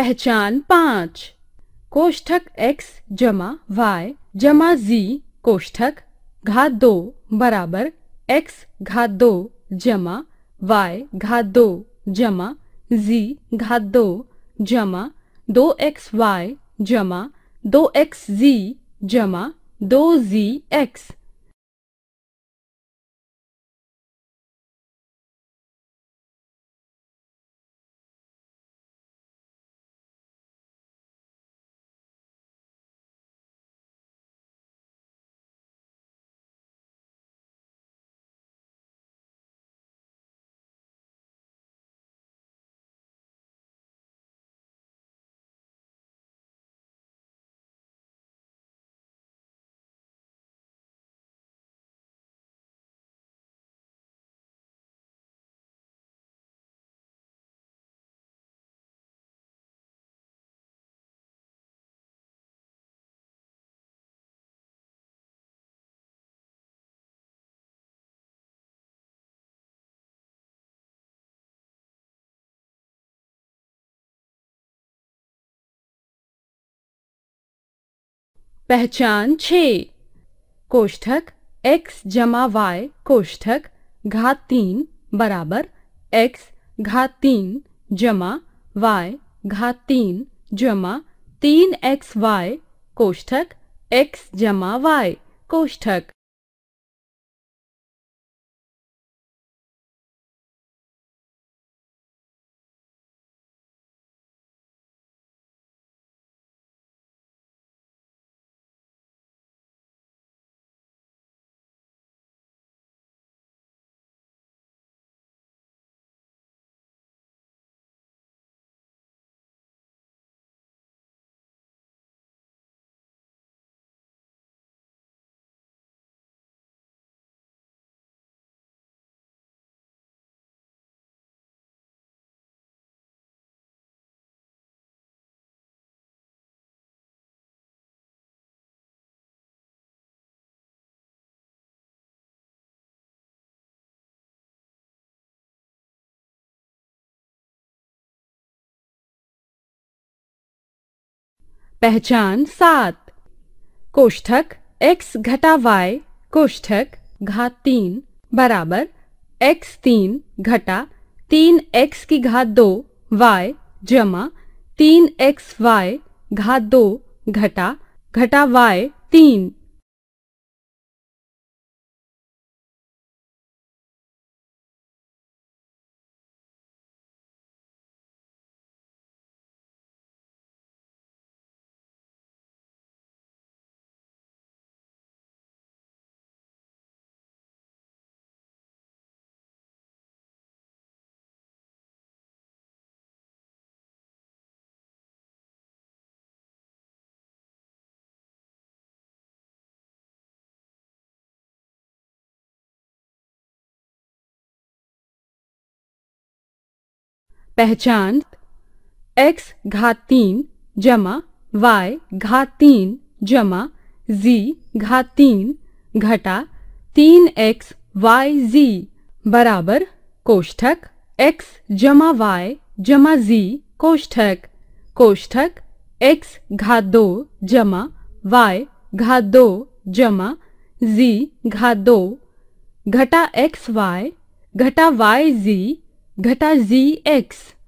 पहचान पाँच कोष्ठक x जमा वाई जमा जी कोष्ठक घात दो बराबर x घात दो जमा वाई घात दो जमा जी घात दो जमा दो एक्स वाई जमा दो एक्स जी जमा दो जी एक्स पहचान छ कोष्ठक एक्स जमा वाई कोष्ठक घात तीन बराबर एक्स घात तीन जमा वाय घात तीन जमा तीन एक्स वाई कोष्ठक एक्स जमा वाई कोष्ठक पहचान सात कोष्ठक x घटा वाई कोष्ठक घात तीन बराबर x तीन घटा तीन एक्स की घात दो y जमा तीन एक्स वाई घात दो घटा घटा वाई तीन पहचान एक्स घात तीन जमा वाई घात तीन जमा जी घात तीन घटा तीन एक्स वाई जी बराबर कोष्ठक एक्स जमा वाई जमा जी कोष्ठक कोष्ठक एक्स घात दो जमा वाई घात दो जमा जी घात दो घटा एक्स वाई घटा वाई जी घटा जी एक्स